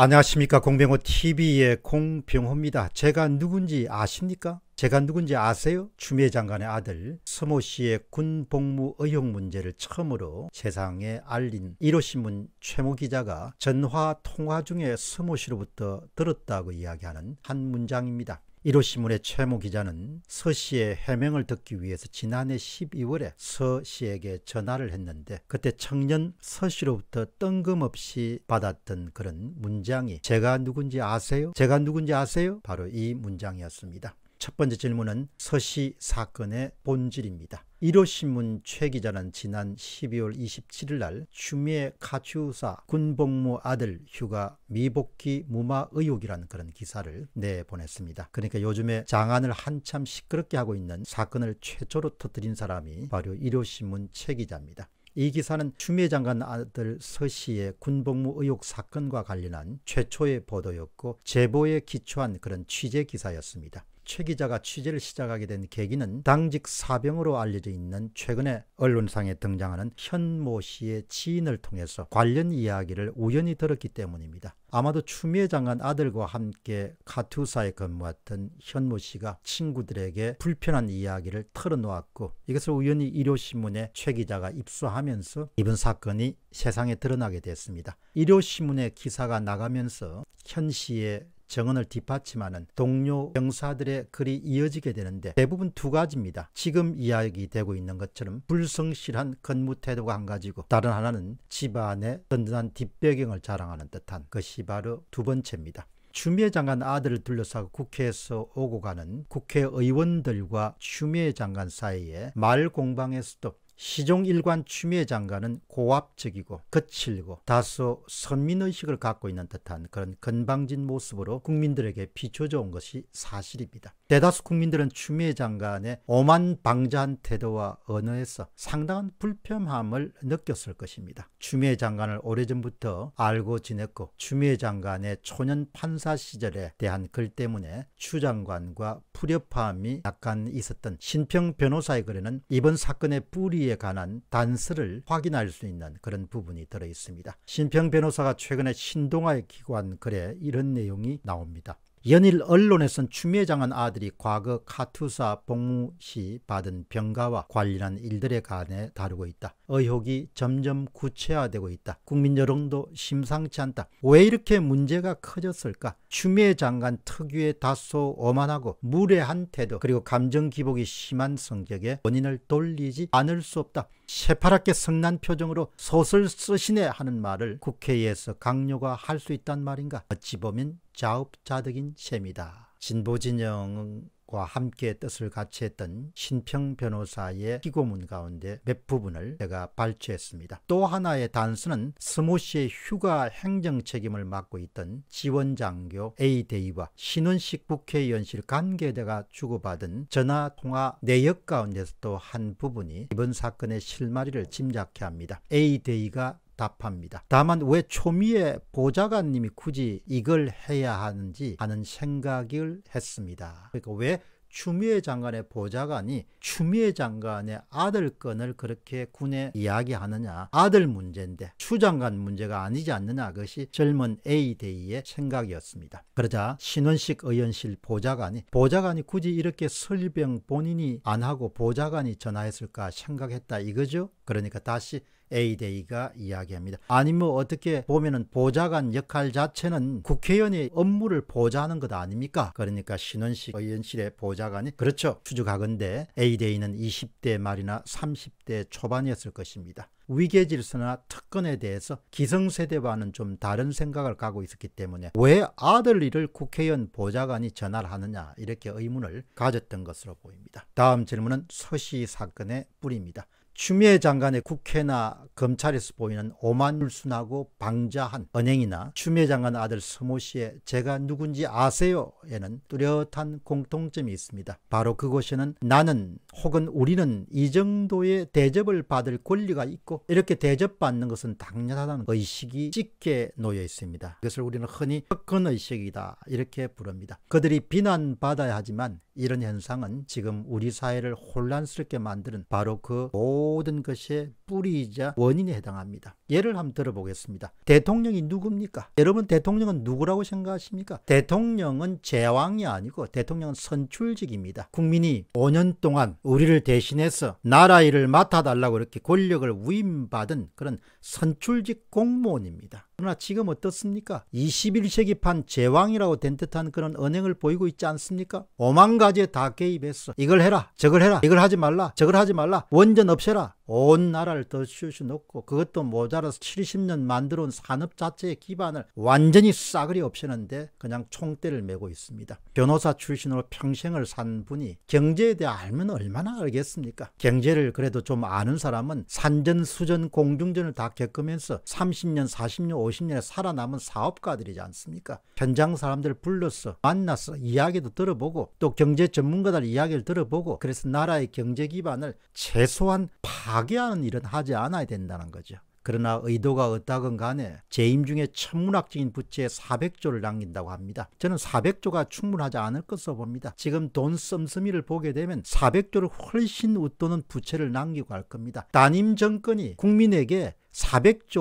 안녕하십니까 공병호 TV의 공병호입니다. 제가 누군지 아십니까? 제가 누군지 아세요? 추미애 장관의 아들 서모 씨의 군 복무 의혹 문제를 처음으로 세상에 알린 1호 신문 최모 기자가 전화 통화 중에 서모 씨로부터 들었다고 이야기하는 한 문장입니다. 이로시문의 최모 기자는 서 씨의 해명을 듣기 위해서 지난해 12월에 서 씨에게 전화를 했는데 그때 청년 서 씨로부터 뜬금없이 받았던 그런 문장이 제가 누군지 아세요? 제가 누군지 아세요? 바로 이 문장이었습니다. 첫 번째 질문은 서씨 사건의 본질입니다. 1호 신문 최 기자는 지난 12월 27일 날 추미애 가추사 군복무 아들 휴가 미복귀 무마 의혹이라는 그런 기사를 내보냈습니다. 그러니까 요즘에 장안을 한참 시끄럽게 하고 있는 사건을 최초로 터뜨린 사람이 바로 1호 신문 최 기자입니다. 이 기사는 추미애 장관 아들 서 씨의 군복무 의혹 사건과 관련한 최초의 보도였고 제보에 기초한 그런 취재 기사였습니다. 최 기자가 취재를 시작하게 된 계기는 당직 사병으로 알려져 있는 최근에 언론상에 등장하는 현모 씨의 지인을 통해서 관련 이야기를 우연히 들었기 때문입니다. 아마도 추미애 장관 아들과 함께 카투사에 근무했던 현모 씨가 친구들에게 불편한 이야기를 털어놓았고 이것을 우연히 일요신문에 최 기자가 입수하면서 이번 사건이 세상에 드러나게 됐습니다. 일요신문에 기사가 나가면서 현 씨의 정언을 뒷받침하는 동료 병사들의 글이 이어지게 되는데 대부분 두 가지입니다. 지금 이야기되고 있는 것처럼 불성실한 근무 태도가 한 가지고 다른 하나는 집안의 든든한 뒷배경을 자랑하는 듯한 것이 바로 두 번째입니다. 추미애 장관 아들을 둘러싸고 국회에서 오고 가는 국회의원들과 추미애 장관 사이에 말 공방에서도 시종일관 추미애 장관은 고압적이고 거칠고 다소 선민의식을 갖고 있는 듯한 그런 건방진 모습으로 국민들에게 비춰져 온 것이 사실입니다. 대다수 국민들은 추미애 장관의 오만 방자한 태도와 언어에서 상당한 불편함을 느꼈을 것입니다. 추미애 장관을 오래전부터 알고 지냈고 추미애 장관의 초년 판사 시절에 대한 글 때문에 추 장관과 불협화음이 약간 있었던 신평 변호사의 글에는 이번 사건의 뿌리에 관한 단서를 확인할 수 있는 그런 부분이 들어 있습니다. 신평 변호사가 최근에 신동아의 기관 글에 이런 내용이 나옵니다. 연일 언론에선 추미애 장관 아들이 과거 카투사 봉우 시 받은 병가와 관련한 일들에 관해 다루고 있다. 의혹이 점점 구체화되고 있다. 국민 여론도 심상치 않다. 왜 이렇게 문제가 커졌을까? 추미애 장관 특유의 다소 오만하고 무례한 태도 그리고 감정 기복이 심한 성격에 본인을 돌리지 않을 수 없다. 새파랗게 성난 표정으로 소설 쓰시네 하는 말을 국회에서 강요가 할 수 있단 말인가? 어찌 보면 자업자득인 셈이다. 진보진영과 함께 뜻을 같이 했던 신평 변호사의 희고문 가운데 몇 부분을 제가 발췌했습니다. 또 하나의 단서는 스모 씨의 휴가 행정 책임을 맡고 있던 지원장교 A데이와 신원식 국회의원실 관계자가 주고받은 전화통화 내역 가운데서 또한 부분이 이번 사건의 실마리를 짐작케 합니다. A데이가 답합니다. 다만 왜 초미의 보좌관님이 굳이 이걸 해야 하는지 하는 생각을 했습니다. 그러니까 왜 추미애 장관의 보좌관이 추미애 장관의 아들 건을 그렇게 군에 이야기하느냐 아들 문제인데 추장관 문제가 아니지 않느냐 그것이 젊은 A대의 생각이었습니다. 그러자 신원식 의원실 보좌관이 보좌관이 굳이 이렇게 설병 본인이 안 하고 보좌관이 전화했을까 생각했다 이거죠. 그러니까 다시 a 이데이가 이야기합니다. 아니면 뭐 어떻게 보면은 보좌관 역할 자체는 국회의원의 업무를 보좌하는 것 아닙니까? 그러니까 신원식 의원실의 보좌관이 그렇죠. 추적하건데 a 이데이는 20대 말이나 30대 초반이었을 것입니다. 위계 질서나 특권에 대해서 기성세대와는 좀 다른 생각을 가고 있었기 때문에 왜 아들 일을 국회의원 보좌관이 전화를 하느냐 이렇게 의문을 가졌던 것으로 보입니다. 다음 질문은 서씨 사건의 뿌리입니다. 추미애 장관의 국회나 검찰에서 보이는 오만불순하고 방자한 언행이나 추미애 장관 아들 서모 씨의 제가 누군지 아세요에는 뚜렷한 공통점이 있습니다. 바로 그곳에는 나는 혹은 우리는 이 정도의 대접을 받을 권리가 있고 이렇게 대접받는 것은 당연하다는 의식이 짙게 놓여 있습니다. 그것을 우리는 흔히 흑건의식이다 이렇게 부릅니다. 그들이 비난받아야 하지만 이런 현상은 지금 우리 사회를 혼란스럽게 만드는 바로 그 모든 것의 뿌리이자 원인에 해당합니다. 예를 한번 들어보겠습니다. 대통령이 누굽니까? 여러분 대통령은 누구라고 생각하십니까? 대통령은 제왕이 아니고 대통령은 선출직입니다. 국민이 5년 동안 우리를 대신해서 나라 일을 맡아달라고 이렇게 권력을 위임받은 그런 선출직 공무원입니다. 그러나 지금 어떻습니까? 21세기판 제왕이라고 된 듯한 그런 언행을 보이고 있지 않습니까? 오만 가지에 다 개입했어. 이걸 해라. 저걸 해라. 이걸 하지 말라. 저걸 하지 말라. 원전 없애라. 온 나라를 더 쑤셔 놓고 그것도 모자 따라서 70년 만들어온 산업 자체의 기반을 완전히 싸그리 없애는데 그냥 총대를 메고 있습니다. 변호사 출신으로 평생을 산 분이 경제에 대해 알면 얼마나 알겠습니까? 경제를 그래도 좀 아는 사람은 산전, 수전, 공중전을 다 겪으면서 30년, 40년, 50년에 살아남은 사업가들이지 않습니까? 현장 사람들 불러서 만나서 이야기도 들어보고 또 경제 전문가들 이야기를 들어보고 그래서 나라의 경제 기반을 최소한 파괴하는 일은 하지 않아야 된다는 거죠. 그러나 의도가 어떠건 간에 재임 중에 천문학적인 부채 400조를 남긴다고 합니다. 저는 400조가 충분하지 않을 것으로 봅니다. 지금 돈 씀씀이를 보게 되면 400조를 훨씬 웃도는 부채를 남기고 갈 겁니다. 단임 정권이 국민에게 400조,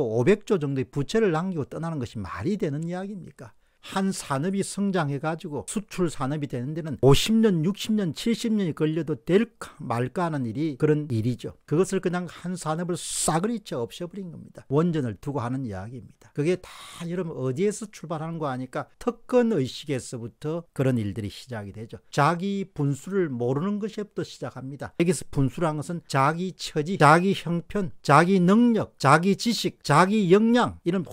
500조 정도의 부채를 남기고 떠나는 것이 말이 되는 이야기입니까? 한 산업이 성장해가지고 수출 산업이 되는 데는 50년, 60년, 70년이 걸려도 될까 말까 하는 일이 그런 일이죠. 그것을 그냥 한 산업을 싸그리쳐 없애버린 겁니다. 원전을 두고 하는 이야기입니다. 그게 다 여러분 어디에서 출발하는 거 아니까 특권 의식에서부터 그런 일들이 시작이 되죠. 자기 분수를 모르는 것에부터 시작합니다. 여기서 분수란 것은 자기 처지, 자기 형편, 자기 능력, 자기 지식, 자기 역량 이런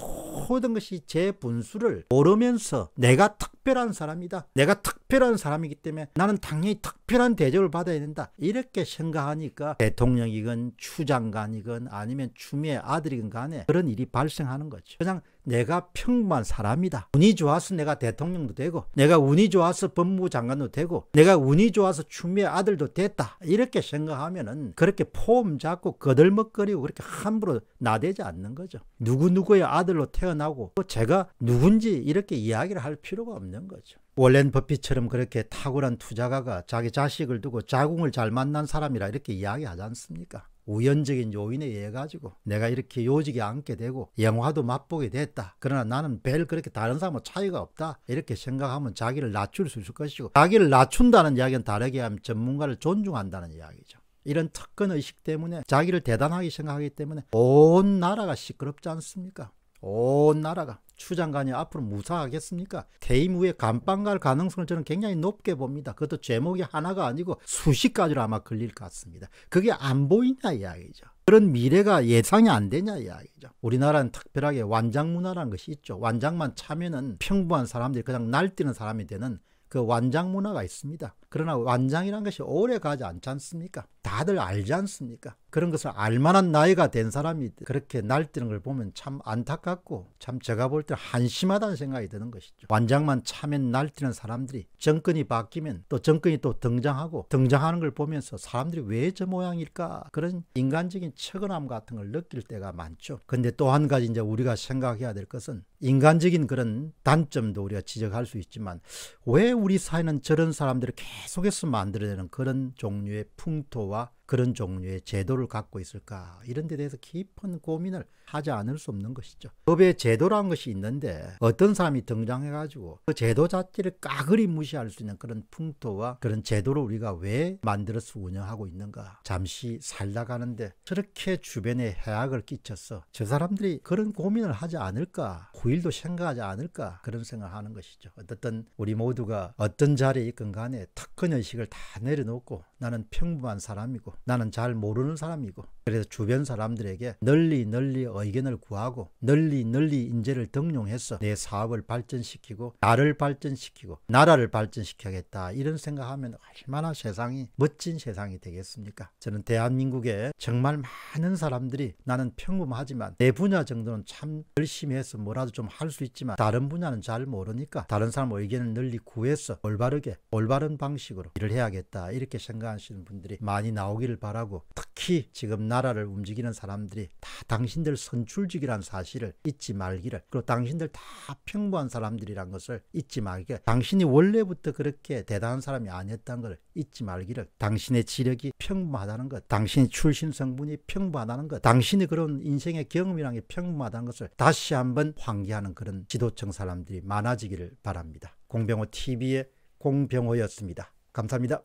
모든 것이 제 분수를 모르면서 하면서 내가 특별한 사람이다. 내가 특별한 사람이기 때문에 나는 당연히 특별한 대접을 받아야 된다. 이렇게 생각하니까 대통령이건 추장관이건 아니면 추미애 아들이건 간에 그런 일이 발생하는 거죠. 그냥 내가 평범한 사람이다. 운이 좋아서 내가 대통령도 되고 내가 운이 좋아서 법무부 장관도 되고 내가 운이 좋아서 추미애 아들도 됐다. 이렇게 생각하면 은 그렇게 폼 잡고 거들먹거리고 그렇게 함부로 나대지 않는 거죠. 누구누구의 아들로 태어나고 제가 누군지 이렇게 이야기를 할 필요가 없는 거죠. 월렌 버핏처럼 그렇게 탁월한 투자가가 자기 자식을 두고 자궁을 잘 만난 사람이라 이렇게 이야기하지 않습니까? 우연적인 요인에 의해 가지고 내가 이렇게 요직에 앉게 되고 영화도 맛보게 됐다. 그러나 나는 별 그렇게 다른 사람과 차이가 없다. 이렇게 생각하면 자기를 낮출 수 있을 것이고 자기를 낮춘다는 이야기는 다르게 하면 전문가를 존중한다는 이야기죠. 이런 특권 의식 때문에 자기를 대단하게 생각하기 때문에 온 나라가 시끄럽지 않습니까? 온 나라가 추장관이 앞으로 무사하겠습니까? 대임 후에 감방 갈 가능성을 저는 굉장히 높게 봅니다. 그것도 제목이 하나가 아니고 수십 가지로 아마 걸릴 것 같습니다. 그게 안 보이냐 이야기죠. 그런 미래가 예상이 안 되냐 이야기죠. 우리나라는 특별하게 완장 문화라는 것이 있죠. 완장만 차면은 평범한 사람들이 그냥 날뛰는 사람이 되는 그 완장 문화가 있습니다. 그러나 완장이라는 것이 오래 가지 않지 않습니까? 다들 알지 않습니까? 그런 것을 알만한 나이가 된 사람이 그렇게 날뛰는 걸 보면 참 안타깝고 참 제가 볼 때 한심하다는 생각이 드는 것이죠. 완장만 차면 날뛰는 사람들이 정권이 바뀌면 또 정권이 또 등장하고 등장하는 걸 보면서 사람들이 왜 저 모양일까 그런 인간적인 처근함 같은 걸 느낄 때가 많죠. 근데 또 한 가지 이제 우리가 생각해야 될 것은 인간적인 그런 단점도 우리가 지적할 수 있지만 왜 우리 사회는 저런 사람들을 계속 계속해서 만들어내는 그런 종류의 풍토와 그런 종류의 제도를 갖고 있을까 이런 데 대해서 깊은 고민을 하지 않을 수 없는 것이죠. 법에 제도라는 것이 있는데 어떤 사람이 등장해 가지고 그 제도 자체를 까그리 무시할 수 있는 그런 풍토와 그런 제도를 우리가 왜 만들어서 운영하고 있는가 잠시 살다 가는데 저렇게 주변에 해악을 끼쳐서 저 사람들이 그런 고민을 하지 않을까 후일도 생각하지 않을까 그런 생각을 하는 것이죠. 어쨌든 우리 모두가 어떤 자리에 있건 간에 특근의식을다 내려놓고 나는 평범한 사람이고 나는 잘 모르는 사람이고 그래서 주변 사람들에게 널리 널리 의견을 구하고 널리 널리 인재를 등용해서 내 사업을 발전시키고 나를 발전시키고 나라를 발전시켜야겠다 이런 생각하면 얼마나 세상이 멋진 세상이 되겠습니까? 저는 대한민국에 정말 많은 사람들이 나는 평범하지만 내 분야 정도는 참 열심히 해서 뭐라도 좀 할 수 있지만 다른 분야는 잘 모르니까 다른 사람 의견을 널리 구해서 올바르게 올바른 방식으로 일을 해야겠다 이렇게 생각하시는 분들이 많이 나오기를 바라고 특히 지금 나라를 움직이는 사람들이 다 당신들 선출직이란 사실을 잊지 말기를 그리고 당신들 다 평범한 사람들이란 것을 잊지 말기를 당신이 원래부터 그렇게 대단한 사람이 아니었다는 걸 잊지 말기를 당신의 지력이 평범하다는 것 당신의 출신 성분이 평범하다는 것당신이 그런 인생의 경험이란 게 평범하다는 것을 다시 한번 환기하는 그런 지도층 사람들이 많아지기를 바랍니다. 공병호 TV의 공병호였습니다. 감사합니다.